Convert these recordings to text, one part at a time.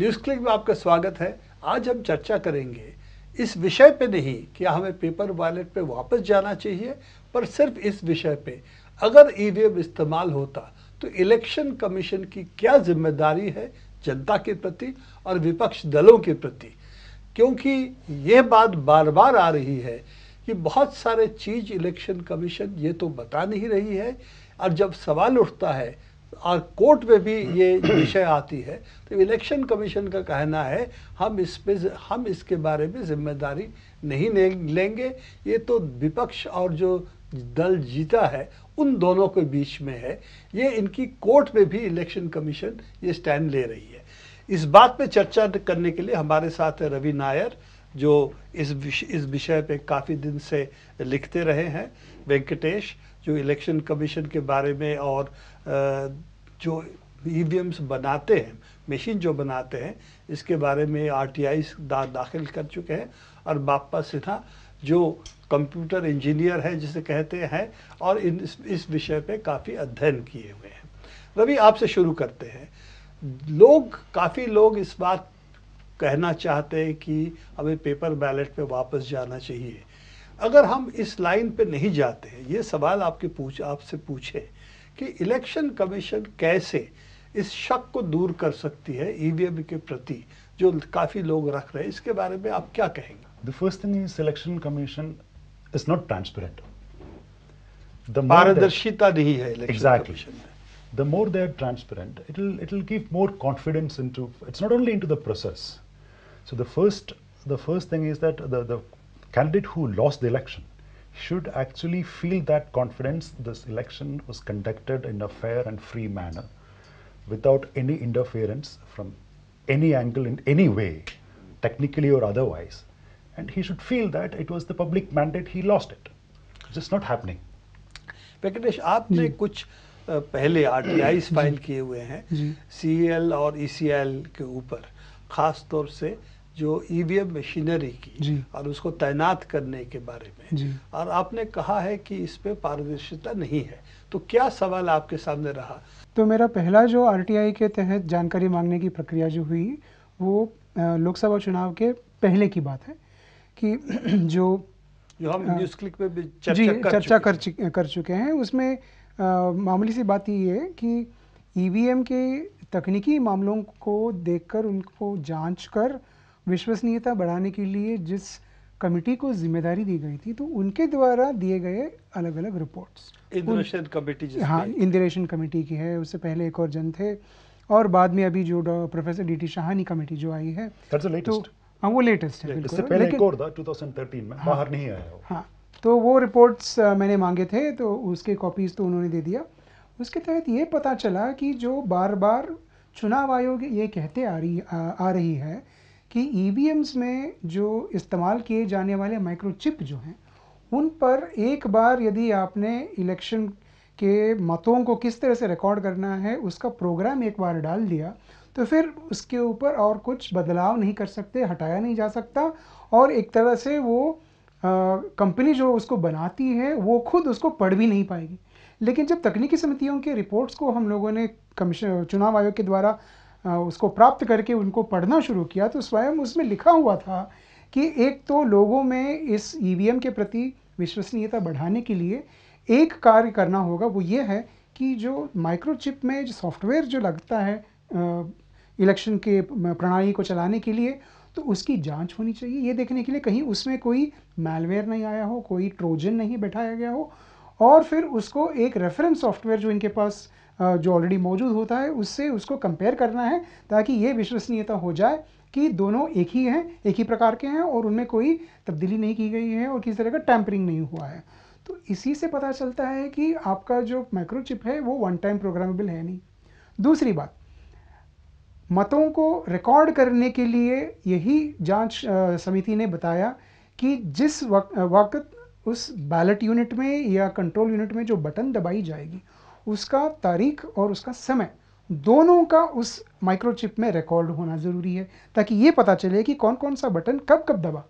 News click में आपका स्वागत है आज हम चर्चा करेंगे इस विषय पे नहीं कि हमें पेपर वॉलेट पे वापस जाना चाहिए पर सिर्फ इस विषय पे अगर ईवीएम इस्तेमाल होता तो इलेक्शन कमीशन की क्या जिम्मेदारी है जनता के प्रति और विपक्ष दलों के प्रति क्योंकि यह बात बार बार आ रही है कि बहुत सारे चीज़ इलेक्शन कमीशन ये तो बता नहीं रही है और जब सवाल उठता है और कोर्ट में भी ये विषय आती है तो इलेक्शन कमीशन का कहना है हम इस पे हम इसके बारे में जिम्मेदारी नहीं लेंगे ये तो विपक्ष और जो दल जीता है उन दोनों के बीच में है ये इनकी कोर्ट में भी इलेक्शन कमीशन ये स्टैंड ले रही है इस बात पे चर्चा करने के लिए हमारे साथ रवि नायर जो इस इस विषय पे काफ़ी दिन से लिखते रहे हैं वेंकटेश जो इलेक्शन कमीशन के बारे में और जो ई e बनाते हैं मशीन जो बनाते हैं इसके बारे में आर टी दा, दाखिल कर चुके हैं और बापा सिन्हा जो कंप्यूटर इंजीनियर है जिसे कहते हैं और इन इस विषय पे काफ़ी अध्ययन किए हुए हैं रवि आपसे शुरू करते हैं लोग काफ़ी लोग इस बात कहना चाहते हैं कि हमें पेपर बैलेट पे वापस जाना चाहिए अगर हम इस लाइन पे नहीं जाते हैं ये सवाल आपके पूछ आपसे पूछे कि इलेक्शन कमीशन कैसे इस शक को दूर कर सकती है ईवीएम e के प्रति जो काफी लोग रख रहे हैं इसके बारे में आप क्या कहेंगे the first thing is election commission is not transparent पारदर्शिता नहीं है the more they are transparent it will it will give more confidence into it's not only into the process so the first the first thing is that the candidate who lost the election should actually feel that confidence this election was conducted in a fair and free manner without any interference from any angle in any way, technically or otherwise. And he should feel that it was the public mandate, he lost it. It's just not happening. Venkatesh आपने कुछ पहले are file किए हुए हैं सी और जो EVM e machinery की और उसको तैनात करने के बारे में और आपने कहा है कि इस पर पारदर्शिता नहीं है तो क्या सवाल आपके सामने रहा तो मेरा पहला जो आरटीआई के तहत जानकारी मांगने की प्रक्रिया जो हुई वो लोकसभा चुनाव के पहले की बात है कि जो जो हम न्यूज़ क्लिक पे भी चर्चा जी, कर चर्चा कर चुके, कर चुके हैं उसमें आ, मामूली सी बात ये है कि ईवीएम e के तकनीकी मामलों को देखकर उनको जांच कर विश्वसनीयता बढ़ाने के लिए जिस कमेटी को जिम्मेदारी दी गई थी तो उनके द्वारा दिए गए अलग अलग रिपोर्ट्स इंदिरेशन कमेटी हाँ इंदिरेशन कमेटी की है उससे पहले एक और जन थे और बाद में अभी जो professor D T Shahani committee जो आई है तो हाँ वो लेटेस्ट है इससे पहले एक और था 2013 में बाहर नहीं आया हाँ तो वो रिपोर्ट्स मैंने मांगे थे तो उसके कॉपीज़ तो उन्होंने दे दिया उसके तहत ये पता चला कि जो बार बार चुनाव आयोग ये कहते आ रही आ, आ रही है कि ई e में जो इस्तेमाल किए जाने वाले माइक्रोचिप जो हैं उन पर एक बार यदि आपने इलेक्शन के मतों को किस तरह से रिकॉर्ड करना है उसका प्रोग्राम एक बार डाल दिया तो फिर उसके ऊपर और कुछ बदलाव नहीं कर सकते हटाया नहीं जा सकता और एक तरह से वो कंपनी जो उसको बनाती है वो खुद उसको पढ़ भी नहीं पाएगी लेकिन जब तकनीकी समितियों के रिपोर्ट्स को हम लोगों ने कमीशन चुनाव आयोग के द्वारा उसको प्राप्त करके उनको पढ़ना शुरू किया तो स्वयं उसमें लिखा हुआ था कि एक तो लोगों में इस ई e के प्रति विश्वसनीयता बढ़ाने के लिए एक कार्य करना होगा वो ये है कि जो माइक्रोचिप में जो सॉफ्टवेयर जो लगता है इलेक्शन के प्रणाली को चलाने के लिए तो उसकी जांच होनी चाहिए ये देखने के लिए कहीं उसमें कोई मैलवेयर नहीं आया हो कोई ट्रोजन नहीं बैठाया गया हो और फिर उसको एक रेफरेंस सॉफ्टवेयर जो इनके पास जो ऑलरेडी मौजूद होता है उससे उसको कंपेयर करना है ताकि ये विश्वसनीयता हो जाए कि दोनों एक ही हैं एक ही प्रकार के हैं और उनमें कोई तब्दीली नहीं की गई है और किसी तरह का टैम्परिंग नहीं हुआ है तो इसी से पता चलता है कि आपका जो माइक्रोचिप है वो वन टाइम प्रोग्रामेबल है नहीं दूसरी बात मतों को रिकॉर्ड करने के लिए यही जांच समिति ने बताया कि जिस वक्त उस बैलेट यूनिट में या कंट्रोल यूनिट में जो बटन दबाई जाएगी उसका तारीख और उसका समय दोनों का उस माइक्रोचिप में रिकॉर्ड होना ज़रूरी है ताकि ये पता चले कि कौन कौन सा बटन कब कब दबा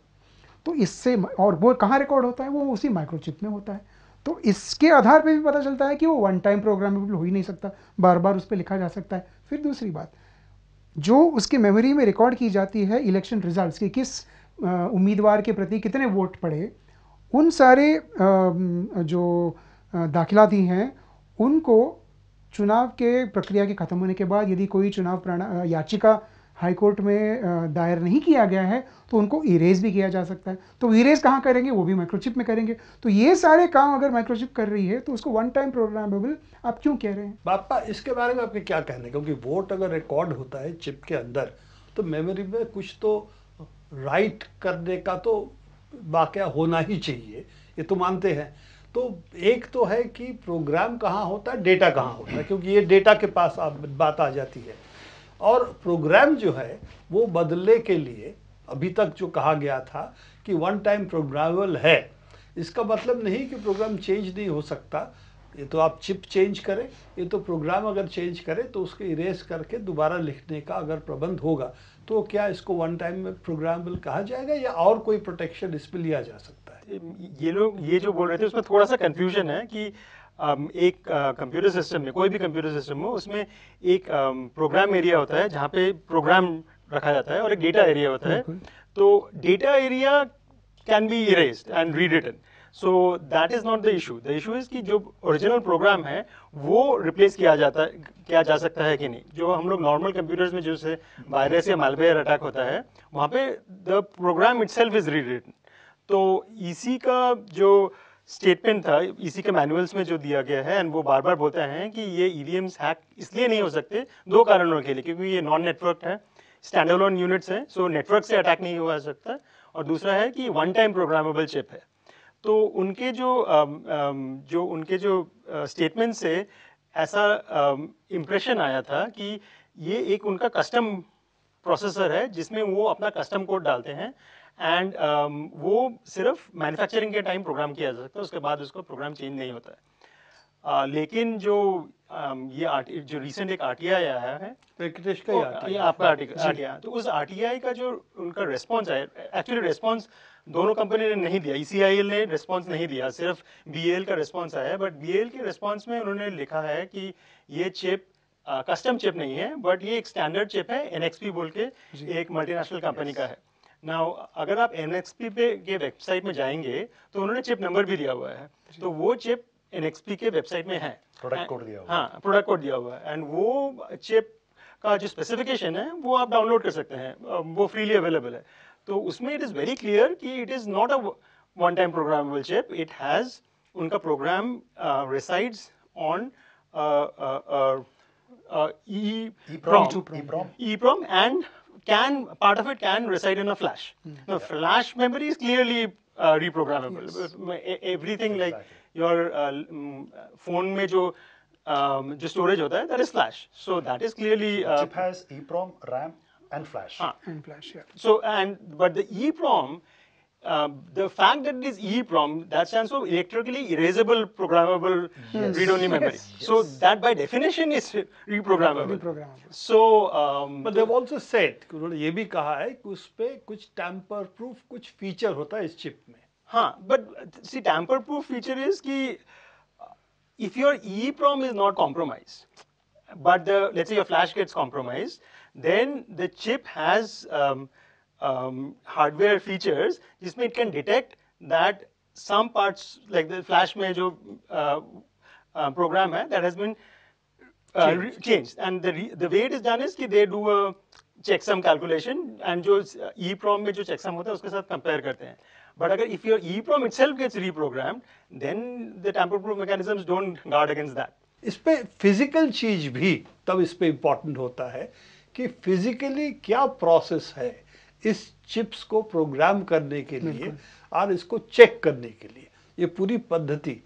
तो इससे और वो कहाँ रिकॉर्ड होता है वो उसी माइक्रोचिप में होता है तो इसके आधार पे भी पता चलता है कि वो वन टाइम प्रोग्रामेबल हो ही नहीं सकता बार बार उस पर लिखा जा सकता है फिर दूसरी बात जो उसकी मेमोरी में रिकॉर्ड की जाती है इलेक्शन रिजल्ट्स की किस उम्मीदवार के प्रति कितने वोट पड़े उन सारे जो दाखिला दी हैं उनको चुनाव के प्रक्रिया के ख़त्म होने के बाद यदि कोई चुनाव प्रण याचिका हाईकोर्ट में दायर नहीं किया गया है तो उनको इरेज भी किया जा सकता है तो इरेज कहाँ करेंगे वो भी माइक्रोचिप में करेंगे तो ये सारे काम अगर माइक्रोचिप कर रही है तो उसको वन टाइम प्रोग्रामेबल आप क्यों कह रहे हैं बापा इसके बारे में आपके क्या कहना है क्योंकि वोट अगर रिकॉर्ड होता है चिप के अंदर तो मेमोरी में कुछ तो राइट करने का तो वाक़ होना ही चाहिए ये तो मानते हैं तो एक तो है कि प्रोग्राम कहाँ होता है डेटा कहाँ होता है क्योंकि ये डेटा के पास आप बात आ जाती है और प्रोग्राम जो है वो बदलने के लिए अभी तक जो कहा गया था कि वन टाइम प्रोग्रामेबल है इसका मतलब नहीं कि प्रोग्राम चेंज नहीं हो सकता ये तो आप चिप चेंज करें ये तो प्रोग्राम अगर चेंज करें तो उसके इरेज करके दोबारा लिखने का अगर प्रबंध होगा तो क्या इसको वन टाइम में प्रोग्रामेबल कहा जाएगा या और कोई प्रोटेक्शन इस पर लिया जा सकता है ये लोग ये जो बोल रहे थे उसमें थोड़ा सा कन्फ्यूजन है कि एक कंप्यूटर सिस्टम में कोई भी कंप्यूटर सिस्टम हो उसमें एक प्रोग्राम एरिया होता है जहाँ पे प्रोग्राम रखा जाता है और एक डेटा एरिया होता है तो data area can be erase and read so that is not the issue the issue is कि जो ओरिजिनल प्रोग्राम है वो रिप्लेस किया जाता है किया जा सकता है कि नहीं जो हम लोग नॉर्मल कंप्यूटर्स में जैसे वायरस या मालवेयर अटैक होता है वहाँ पे the program itself is rewritten तो इसी का जो स्टेटमेंट था इसी के मैनुअल्स में जो दिया गया है एंड वो बार बार बोलते हैं कि ये ई हैक इसलिए नहीं हो सकते दो कारणों के लिए क्योंकि ये नॉन नेटवर्क है स्टैंड यूनिट्स हैं सो नेटवर्क से अटैक नहीं हो सकता और दूसरा है कि वन टाइम प्रोग्रामेबल चिप है तो उनके जो जो उनके जो स्टेटमेंट से ऐसा इम्प्रेशन आया था कि ये एक उनका कस्टम प्रोसेसर है जिसमें वो अपना कस्टम कोड डालते हैं एंड वो सिर्फ मैन्युफैक्चरिंग के टाइम प्रोग्राम किया जा सकता है उसके बाद उसको प्रोग्राम चेंज नहीं होता है लेकिन जो ये आर्ट जो रिसेंट एक आरटीआई आया है का आपका आरटीआई तो उस आरटीआई का जो उनका रेस्पॉन्स है एक्चुअली रेस्पॉन्स दोनों कंपनी ने नहीं दिया ई e ने रिस्पॉन्स नहीं दिया सिर्फ बी का रिस्पॉन्स आया है बट बी के रिस्पॉन्स में उन्होंने लिखा है कि ये चिप कस्टम चिप नहीं है बट ये एक स्टैंडर्ड चिप है एनएक्सपी बोल के एक मल्टीनेशनल कंपनी का है नाउ अगर आप एनएक्सपी पे के वेबसाइट में जाएंगे तो उन्होंने चिप नंबर भी दिया हुआ है तो वो चिप एनएक्सपी के वेबसाइट में है प्रोडक्ट कोड दिया हुआ हाँ प्रोडक्ट कोड दिया हुआ है एंड हाँ, वो चिप का जो स्पेसिफिकेशन है वो आप डाउनलोड कर सकते हैं वो फ्रीली अवेलेबल है तो उसमें very clear वेरी क्लियर कि it is not a one time programmable chip it has उनका uh, EEPROM uh, uh, and part of it can reside in a flash. Mm. The flash memory is clearly reprogrammable. Everything like your uh, phone mein um, storage होता that is flash. So that is clearly uh, chip has EEPROM, RAM and flash. Ah. And flash, yeah. So, and but the EEPROM, um, uh, the fact that it is EEPROM, that stands for electrically erasable programmable yes. read-only memory. Yes. So that by definition is reprogrammable. reprogrammable. So, um, but they've also said, उन्होंने ये भी कुछ tamper-proof कुछ feature hota is chip में. हाँ, but see tamper-proof feature is कि uh, if your EEPROM is not compromised, but the, let's say your flash gets compromised, then the chip has um, um, hardware features जिसमें it can detect that some parts like the flash में जो uh, uh, program है that has been uh, changed. changed and the the way it is done is कि they do a checksum calculation and जो EEPROM में जो checksum होता है उसके साथ compare करते हैं but अगर if your EEPROM itself gets reprogrammed then the tamper proof mechanisms don't guard against that इस पे फिजिकल चीज भी तब इस पे इम्पॉर्टेंट होता है कि फिजिकली क्या प्रोसेस है इस चिप्स को प्रोग्राम करने के लिए और इसको चेक करने के लिए ये पूरी पद्धति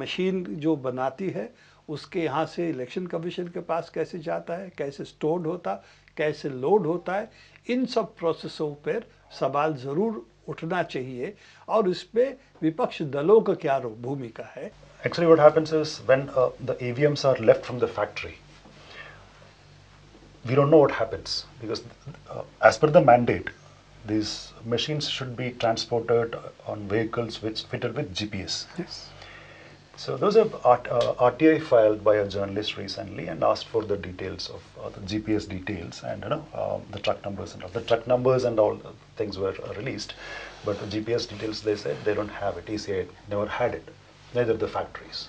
मशीन जो बनाती है उसके यहाँ से इलेक्शन कमीशन के पास कैसे जाता है कैसे स्टोर्ड होता कैसे लोड होता है इन सब प्रोसेसों पर सवाल ज़रूर उठना चाहिए और इसमें विपक्ष दलों का क्या भूमिका है actually what happens we don't know what happens because uh, as per the mandate, these machines should be transported on vehicles which fitted with GPS. Yes. So those are uh, RTI filed by a journalist recently and asked for the details of uh, the GPS details and you know um, the truck numbers and all. The truck numbers and all things were released, but the GPS details they said they don't have it. ECI never had it, neither the factories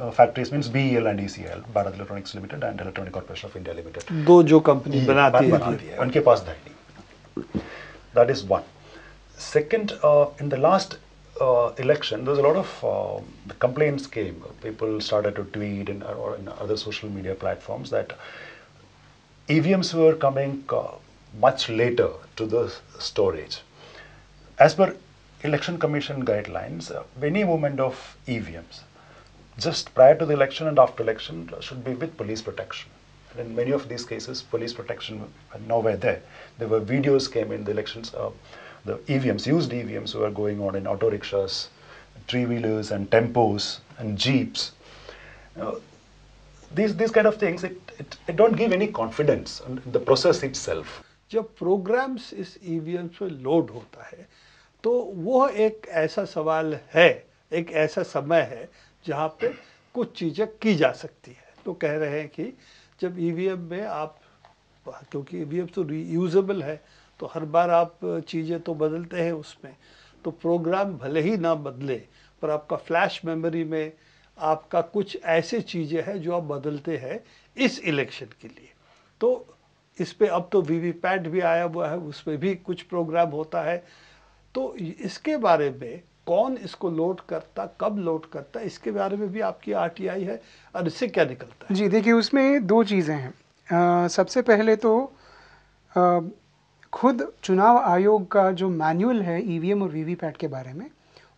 uh, factories means BEL and ECL, Bharat Electronics Limited and Electronic Corporation of India Limited. Two, जो company बनाती है, बनाती उनके पास That is one. Second, uh, in the last uh, election, there was a lot of uh, complaints came. People started to tweet and or in other social media platforms that EVMs were coming uh, much later to the storage. As per election commission guidelines, uh, any movement of EVMs just prior to the election and after election should be with police protection. And in many of these cases, police protection nowhere there. There were videos came in the elections of uh, the EVMs, used EVMs were going on in auto rickshaws, three-wheelers and tempos and jeeps. Uh, these, these kind of things, it, it, it don't give any confidence in the process itself. जब programs इस EVM पे load होता है तो वो एक ऐसा सवाल है एक ऐसा समय है जहाँ पे कुछ चीज़ें की जा सकती है तो कह रहे हैं कि जब ई e में आप क्योंकि ई e तो रीयूजबल है तो हर बार आप चीज़ें तो बदलते हैं उसमें तो प्रोग्राम भले ही ना बदले पर आपका फ्लैश मेमोरी में आपका कुछ ऐसे चीज़ें हैं जो आप बदलते हैं इस इलेक्शन के लिए तो इस पर अब तो वी वी भी आया हुआ है उस पर भी कुछ प्रोग्राम होता है तो इसके बारे में कौन इसको लोड करता कब लोड करता इसके बारे में भी आपकी आर है और इससे क्या निकलता है जी देखिए उसमें दो चीज़ें हैं आ, सबसे पहले तो आ, खुद चुनाव आयोग का जो मैनुअल है ईवीएम और वीवीपैट के बारे में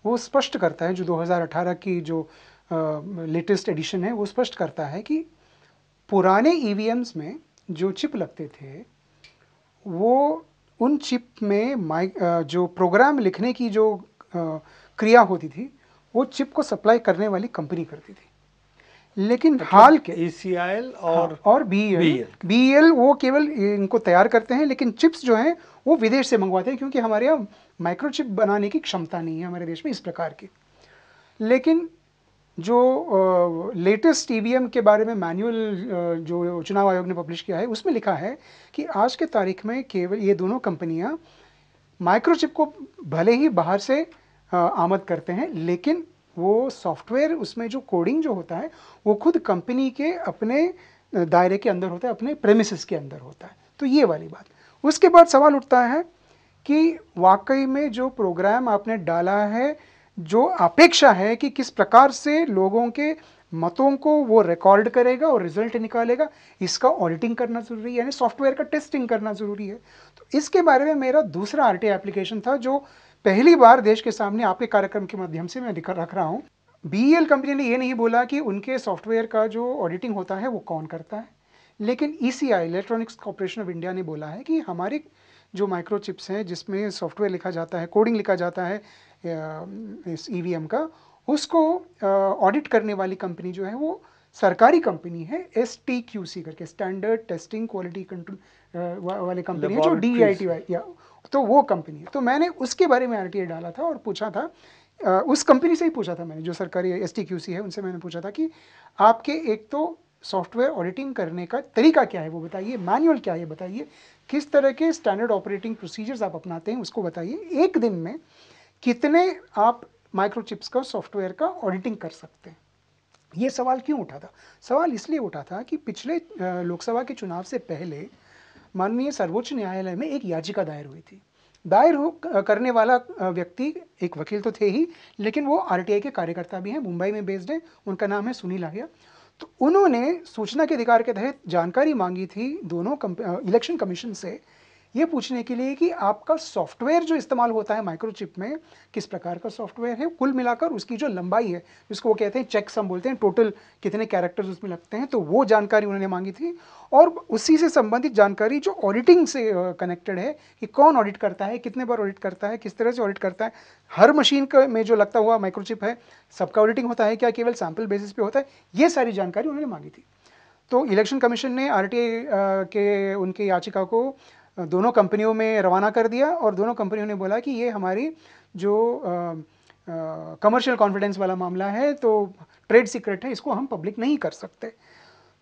वो स्पष्ट करता है जो 2018 की जो लेटेस्ट एडिशन है वो स्पष्ट करता है कि पुराने ई में जो चिप लगते थे वो उन चिप में माइक जो प्रोग्राम लिखने की जो क्रिया होती थी वो चिप को सप्लाई करने वाली कंपनी करती थी लेकिन अच्छा, हाल के ए सी एल और और बी एल बी एल वो केवल इनको तैयार करते हैं लेकिन चिप्स जो हैं वो विदेश से मंगवाते हैं क्योंकि हमारे यहाँ माइक्रोचिप बनाने की क्षमता नहीं है हमारे देश में इस प्रकार की लेकिन जो लेटेस्ट ई e के बारे में मैनुअल जो चुनाव आयोग ने पब्लिश किया है उसमें लिखा है कि आज के तारीख में केवल ये दोनों कंपनियाँ माइक्रोचिप को भले ही बाहर से आमद करते हैं लेकिन वो सॉफ्टवेयर उसमें जो कोडिंग जो होता है वो खुद कंपनी के अपने दायरे के अंदर होता है अपने प्रेमिस के अंदर होता है तो ये वाली बात उसके बाद सवाल उठता है कि वाकई में जो प्रोग्राम आपने डाला है जो अपेक्षा है कि किस प्रकार से लोगों के मतों को वो रिकॉर्ड करेगा और रिजल्ट निकालेगा इसका ऑडिटिंग करना ज़रूरी है यानी सॉफ्टवेयर का टेस्टिंग करना ज़रूरी है तो इसके बारे में मेरा दूसरा आर एप्लीकेशन था जो पहली बार देश के सामने आपके कार्यक्रम के माध्यम से मैं रख रहा हूँ बी कंपनी ने ये नहीं बोला कि उनके सॉफ्टवेयर का जो ऑडिटिंग होता है वो कौन करता है लेकिन E Electronics Corporation of India ने बोला है कि हमारे जो माइक्रोचिप्स हैं जिसमें सॉफ्टवेयर लिखा जाता है कोडिंग लिखा जाता है इस ई e का उसको ऑडिट करने वाली कंपनी जो है वो सरकारी कंपनी है एस टी क्यू सी करके स्टैंडर्ड टेस्टिंग क्वालिटी कंट्रोल वाली कंपनी है जो डी आई टी वाई या तो वो कंपनी तो मैंने उसके बारे में आर डाला था और पूछा था उस कंपनी से ही पूछा था मैंने जो सरकारी एस टी क्यू सी है उनसे मैंने पूछा था कि आपके एक तो सॉफ्टवेयर ऑडिटिंग करने का तरीका क्या है वो बताइए मैनुअल क्या है बताइए किस तरह के स्टैंडर्ड ऑपरेटिंग प्रोसीजर्स आप अपनाते हैं उसको बताइए एक दिन में कितने आप माइक्रोचिप्स का सॉफ्टवेयर का ऑडिटिंग कर सकते हैं ये सवाल क्यों उठा था सवाल इसलिए उठा था कि पिछले लोकसभा के चुनाव से पहले माननीय सर्वोच्च न्यायालय में एक याचिका दायर हुई थी दायर हो करने वाला व्यक्ति एक वकील तो थे ही लेकिन वो आर के कार्यकर्ता भी हैं मुंबई में बेस्ड है उनका नाम है सुनील आर्या तो उन्होंने सूचना के अधिकार के तहत जानकारी मांगी थी दोनों इलेक्शन कमीशन से ये पूछने के लिए कि आपका सॉफ्टवेयर जो इस्तेमाल होता है माइक्रोचिप में किस प्रकार का सॉफ्टवेयर है कुल मिलाकर उसकी जो लंबाई है जिसको वो कहते हैं चेक सम बोलते हैं टोटल कितने कैरेक्टर्स उसमें लगते हैं तो वो जानकारी उन्होंने मांगी थी और उसी से संबंधित जानकारी जो ऑडिटिंग से कनेक्टेड है कि कौन ऑडिट करता है कितने बार ऑडिट करता है किस तरह से ऑडिट करता है हर मशीन में जो लगता हुआ माइक्रोचिप है सबका ऑडिटिंग होता है क्या केवल सैम्पल बेसिस पे होता है ये सारी जानकारी उन्होंने मांगी थी तो इलेक्शन कमीशन ने आर के उनके याचिका को दोनों कंपनियों में रवाना कर दिया और दोनों कंपनियों ने बोला कि ये हमारी जो कमर्शियल कॉन्फिडेंस वाला मामला है तो ट्रेड सीक्रेट है इसको हम पब्लिक नहीं कर सकते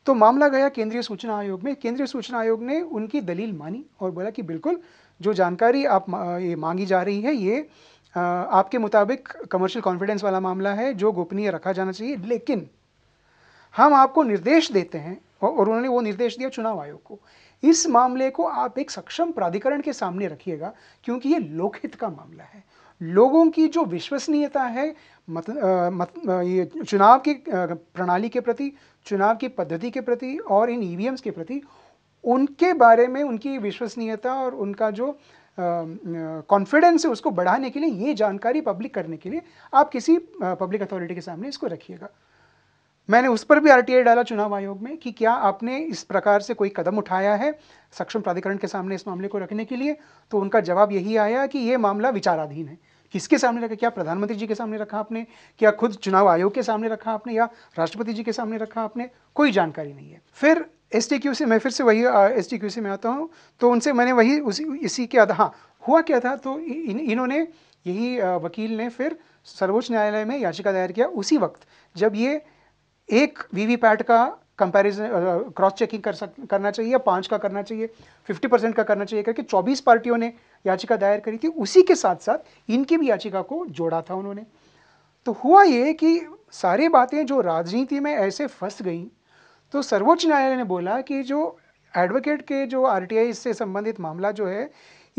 तो मामला गया केंद्रीय सूचना आयोग में केंद्रीय सूचना आयोग ने उनकी दलील मानी और बोला कि बिल्कुल जो जानकारी आप ये मांगी जा रही है ये आपके मुताबिक कमर्शियल कॉन्फिडेंस वाला मामला है जो गोपनीय रखा जाना चाहिए लेकिन हम आपको निर्देश देते हैं और उन्होंने वो निर्देश दिया चुनाव आयोग को इस मामले को आप एक सक्षम प्राधिकरण के सामने रखिएगा क्योंकि ये लोकहित का मामला है लोगों की जो विश्वसनीयता है मत, आ, मत, आ, ये चुनाव के प्रणाली के प्रति चुनाव की पद्धति के प्रति और इन ई e के प्रति उनके बारे में उनकी विश्वसनीयता और उनका जो कॉन्फिडेंस है उसको बढ़ाने के लिए ये जानकारी पब्लिक करने के लिए आप किसी पब्लिक अथॉरिटी के सामने इसको रखिएगा मैंने उस पर भी आर डाला चुनाव आयोग में कि क्या आपने इस प्रकार से कोई कदम उठाया है सक्षम प्राधिकरण के सामने इस मामले को रखने के लिए तो उनका जवाब यही आया कि ये मामला विचाराधीन है किसके सामने रखा क्या प्रधानमंत्री जी के सामने रखा आपने क्या खुद चुनाव आयोग के सामने रखा आपने या राष्ट्रपति जी के सामने रखा आपने कोई जानकारी नहीं है फिर एस से मैं फिर से वही एस से मैं आता हूँ तो उनसे मैंने वही उसी इसी के आधार हाँ हुआ क्या था तो इन इन्होंने यही वकील ने फिर सर्वोच्च न्यायालय में याचिका दायर किया उसी वक्त जब ये एक वीवीपैट का कंपैरिजन क्रॉस चेकिंग कर सक करना चाहिए या पाँच का करना चाहिए फिफ्टी परसेंट का करना चाहिए करके चौबीस पार्टियों ने याचिका दायर करी थी उसी के साथ साथ इनकी भी याचिका को जोड़ा था उन्होंने तो हुआ ये कि सारी बातें जो राजनीति में ऐसे फंस गई तो सर्वोच्च न्यायालय ने बोला कि जो एडवोकेट के जो आर से संबंधित मामला जो है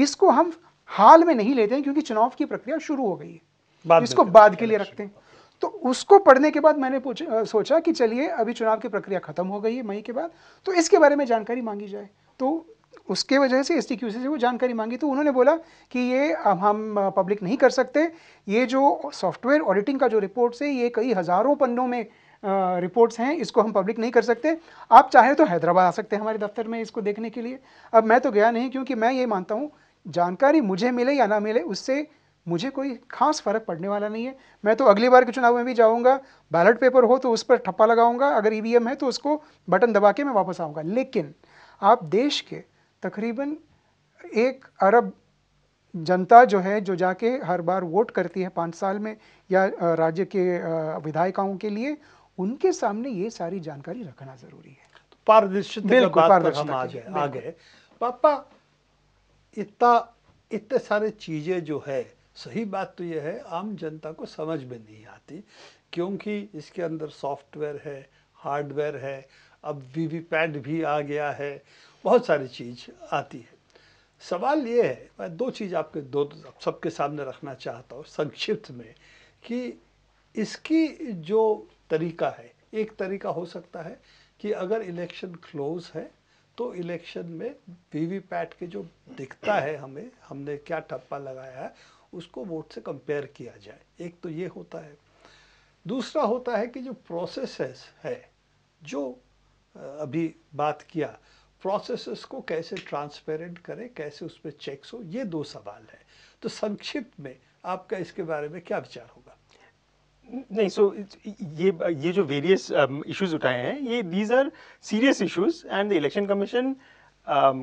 इसको हम हाल में नहीं लेते हैं क्योंकि चुनाव की प्रक्रिया शुरू हो गई है इसको बाद के लिए रखते हैं तो उसको पढ़ने के बाद मैंने सोचा कि चलिए अभी चुनाव की प्रक्रिया खत्म हो गई है मई के बाद तो इसके बारे में जानकारी मांगी जाए तो उसके वजह से एस टी से वो जानकारी मांगी तो उन्होंने बोला कि ये हम पब्लिक नहीं कर सकते ये जो सॉफ्टवेयर ऑडिटिंग का जो रिपोर्ट्स है ये कई हज़ारों पन्नों में रिपोर्ट्स हैं इसको हम पब्लिक नहीं कर सकते आप चाहें तो हैदराबाद आ सकते हैं हमारे दफ्तर में इसको देखने के लिए अब मैं तो गया नहीं क्योंकि मैं ये मानता हूँ जानकारी मुझे मिले या ना मिले उससे मुझे कोई खास फ़र्क पड़ने वाला नहीं है मैं तो अगली बार के चुनाव में भी जाऊँगा बैलेट पेपर हो तो उस पर ठप्पा लगाऊंगा अगर ई है तो उसको बटन दबा के मैं वापस आऊँगा लेकिन आप देश के तकरीबन एक अरब जनता जो है जो जाके हर बार वोट करती है पाँच साल में या राज्य के विधायिकाओं के लिए उनके सामने ये सारी जानकारी रखना ज़रूरी है तो पारदर्शिता पापा इतना इतने सारे चीज़ें जो है सही बात तो यह है आम जनता को समझ में नहीं आती क्योंकि इसके अंदर सॉफ्टवेयर है हार्डवेयर है अब वी वी पैड भी आ गया है बहुत सारी चीज़ आती है सवाल ये है मैं दो चीज़ आपके दो सबके सामने रखना चाहता हूँ संक्षिप्त में कि इसकी जो तरीका है एक तरीका हो सकता है कि अगर इलेक्शन क्लोज है तो इलेक्शन में वीवीपैट के जो दिखता है हमें हमने क्या ठप्पा लगाया है उसको वोट से कंपेयर किया जाए एक तो ये होता है दूसरा होता है कि जो प्रोसेस है जो अभी बात किया प्रोसेस को कैसे ट्रांसपेरेंट करें कैसे उस पर चेक्स हो ये दो सवाल है तो संक्षिप्त में आपका इसके बारे में क्या विचार होगा नहीं सो so, ये ये जो वेरियस इश्यूज um, उठाए हैं ये these are serious issues and the election commission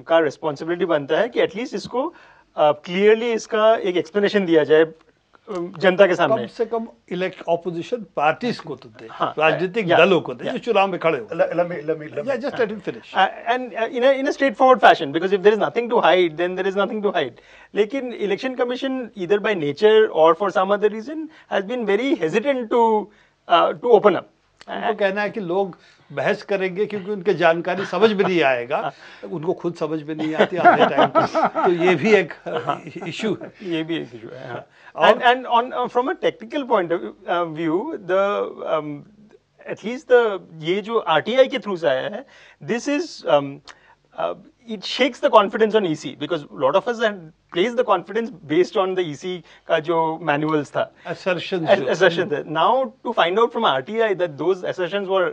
का रिस्पॉन्सिबिलिटी बनता है कि एटलीस्ट इसको क्लियरली इसका एक एक्सप्लेनेशन दिया जाए जनता के सामने कम से कम इलेक्ट ऑपोजिशन पार्टीज को तो दे हाँ, राजनीतिक दलों को दे चुनाव में खड़े just let in in straightforward fashion because if there is nothing to hide then there is nothing to hide लेकिन इलेक्शन कमीशन इधर बाय नेचर और for some other reason has been very hesitant to to open up कहना है कि लोग बहस करेंगे क्योंकि उनके जानकारी समझ में नहीं आएगा उनको खुद समझ में नहीं आती आधे टाइम तो ये भी एक इशू है ये भी एक इशू है and and on from a technical point of view the at least the ये जो आरटीआई के थ्रू से आया है this is it shakes the confidence on EC because a lot of us had placed the confidence based on the EC का जो manuals था assertions assertions now to find out from RTI that those assertions were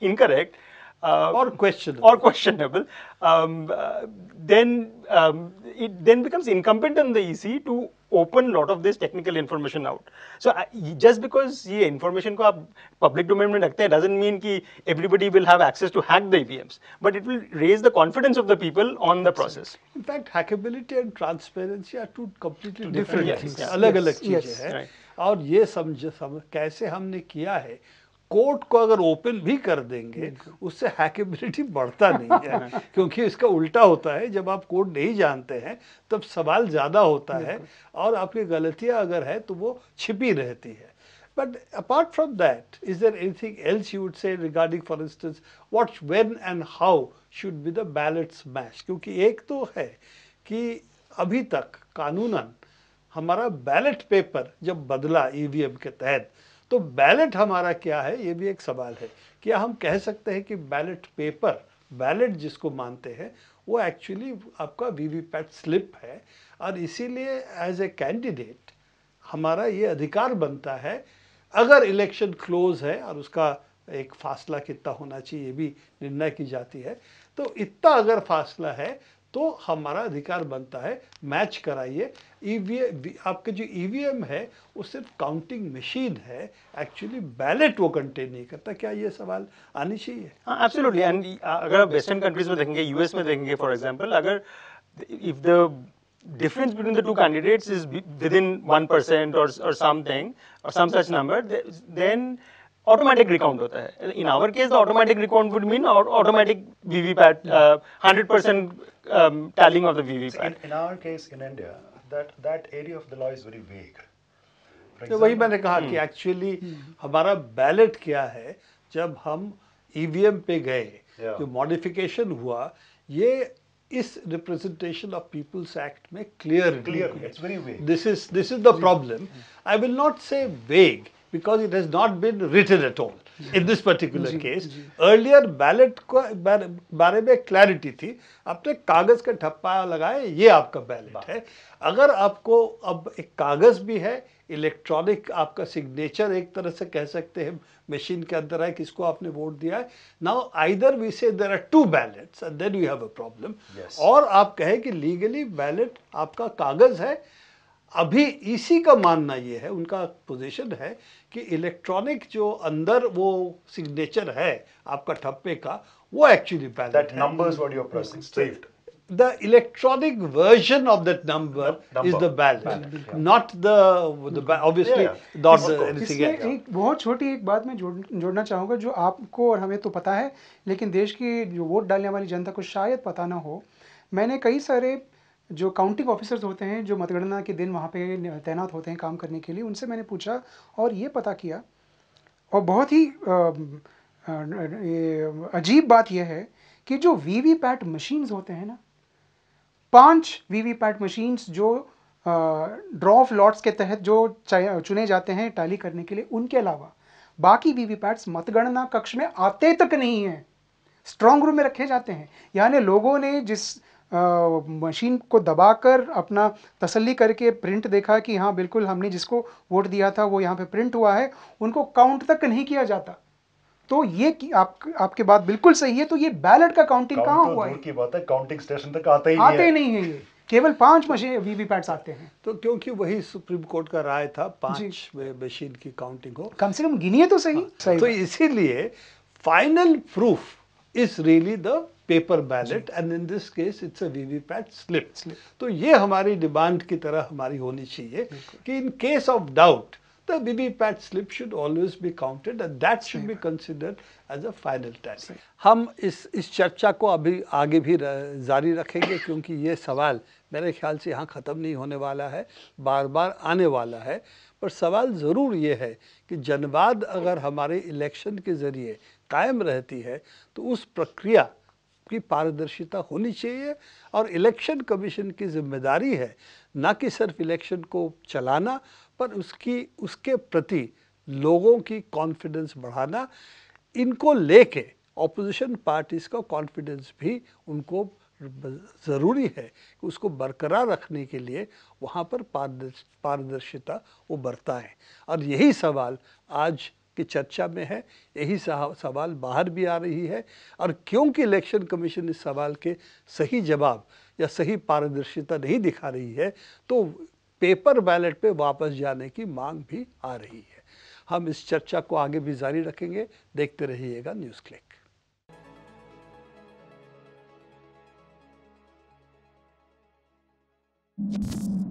incorrect uh, or questionable, or questionable um, uh, then um, it then becomes incumbent on the EC to open lot of this technical information out. So uh, just because ये information ko आप public domain mein रखत hai हैं doesn't mean ki everybody will have access to hack the EVMs, but it will raise the confidence of the people on the process. In fact, hackability and transparency are two completely different, different things, अलग-अलग चीजें हैं और ये समझ कैसे हमने किया है कोर्ट को अगर ओपन भी कर देंगे उससे हैकेबिलिटी बढ़ता नहीं है हाँ। क्योंकि इसका उल्टा होता है जब आप कोर्ट नहीं जानते हैं तब सवाल ज़्यादा होता है और आपकी गलतियाँ अगर है तो वो छिपी रहती है but apart from that, is there anything else you would say regarding for instance what, when and how should be the ballots match क्योंकि एक तो है कि अभी तक कानूनन हमारा बैलेट पेपर जब बदला ईवीएम e के तहत तो बैलेट हमारा क्या है ये भी एक सवाल है क्या हम कह सकते हैं कि बैलेट पेपर बैलेट जिसको मानते हैं वो एक्चुअली आपका वीवीपैट स्लिप है और इसीलिए एज ए कैंडिडेट हमारा ये अधिकार बनता है अगर इलेक्शन क्लोज है और उसका एक फासला कितना होना चाहिए ये भी निर्णय की जाती है तो इतना अगर फासला है तो हमारा अधिकार बनता है मैच कराइए ईवीएम e आपके जो ईवीएम e है वो सिर्फ काउंटिंग मशीन है एक्चुअली बैलेट वो कंटेन नहीं करता क्या ये सवाल आनी चाहिए एब्सोल्युटली हाँ, एंड अगर आप वेस्टर्न कंट्रीज में देखेंगे यूएस में देखेंगे फॉर एग्जांपल अगर if the difference between the two candidates is within 1% or, और समथिंग और some such number then automatic recount hota hai. In our case, the automatic recount would mean or automatic VVPAT, uh, 100% um, tallying of the VVPAT. In, in our case, in India, that, that area of the law is very vague. तो वही मैंने कहा कि actually हमारा ballot क्या है जब हम ईवीएम पे गए जो मॉडिफिकेशन हुआ ये इस रिप्रेजेंटेशन ऑफ पीपल्स एक्ट में clear this is this is the problem I will not say vague because it has not been written at all in this particular case earlier ballot को बारे में clarity थी आपने तो कागज का ठप्पा लगाए ये आपका ballot है अगर आपको अब एक कागज भी है इलेक्ट्रॉनिक आपका सिग्नेचर एक तरह से कह सकते हैं मशीन के अंदर है किसको आपने वोट दिया है now either we say there are two ballots and then you have a problem और आप कहें कि लीगली बैलेट आपका कागज है अभी इसी का मानना ये है उनका पोजीशन है कि इलेक्ट्रॉनिक जो अंदर वो सिग्नेचर है आपका ठप्पे का वो actually that numbers what you are pressing saved the electronic version of एक बहुत छोटी एक बात मैं जोड़, जोड़ना चाहूंगा जो आपको और हमें तो पता है लेकिन देश की जो वोट डालने वाली जनता को शायद पता ना हो मैंने कई सारे जो काउंटिंग ऑफिसर्स होते हैं जो मतगणना के दिन वहाँ पे तैनात होते हैं काम करने के लिए उनसे मैंने पूछा और ये पता किया और बहुत ही अजीब बात यह है कि जो वी वी पैट मशीन्स होते हैं ना पांच वी वी पैट मशीन्स जो ड्रॉफ लॉट्स के तहत जो चुने जाते हैं टैली करने के लिए उनके अलावा बाकी वी वी पैट्स मतगणना कक्ष में आते तक नहीं हैं स्ट्रॉन्ग रूम में रखे जाते हैं यानी लोगों ने जिस मशीन को दबाकर अपना तसल्ली करके प्रिंट देखा कि हाँ बिल्कुल हमने जिसको वोट दिया था वो यहाँ पे प्रिंट हुआ है उनको काउंट तक नहीं किया जाता तो ये कि आप आपके बात बिल्कुल सही है तो ये बैलेट का काउंटिंग कहाँ तो हुआ है की बात है काउंटिंग स्टेशन तक आते ही आते नहीं है ये केवल पांच मशीन वीवीपैट्स आते हैं तो क्योंकि वही सुप्रीम कोर्ट का राय था पांच मशीन की काउंटिंग हो कम से कम गिनिए तो सही, हाँ, सही तो इसीलिए final proof is really the paper ballot and in this case it's a VVPAT slip तो ये हमारी डिमांड की तरह हमारी होनी चाहिए कि in case of doubt the VVPAT slip should always be counted and that should be considered as a final test हम इस इस चर्चा को अभी आगे भी जारी रखेंगे क्योंकि ये सवाल मेरे ख्याल से यहाँ ख़त्म नहीं होने वाला है बार बार आने वाला है पर सवाल ज़रूर ये है कि जनवाद अगर हमारे इलेक्शन के ज़रिए कायम रहती है तो उस प्रक्रिया की पारदर्शिता होनी चाहिए और इलेक्शन कमीशन की जिम्मेदारी है ना कि सिर्फ इलेक्शन को चलाना पर उसकी उसके प्रति लोगों की कॉन्फिडेंस बढ़ाना इनको लेके ऑपोजिशन पार्टीज़ का कॉन्फिडेंस भी उनको ज़रूरी है कि उसको बरकरार रखने के लिए वहाँ पर पारदर्शिता वो बरताएं और यही सवाल आज की चर्चा में है यही सवाल बाहर भी आ रही है और क्योंकि इलेक्शन कमीशन इस सवाल के सही जवाब या सही पारदर्शिता नहीं दिखा रही है तो पेपर बैलेट पे वापस जाने की मांग भी आ रही है हम इस चर्चा को आगे भी जारी रखेंगे देखते रहिएगा न्यूज़ क्लिक you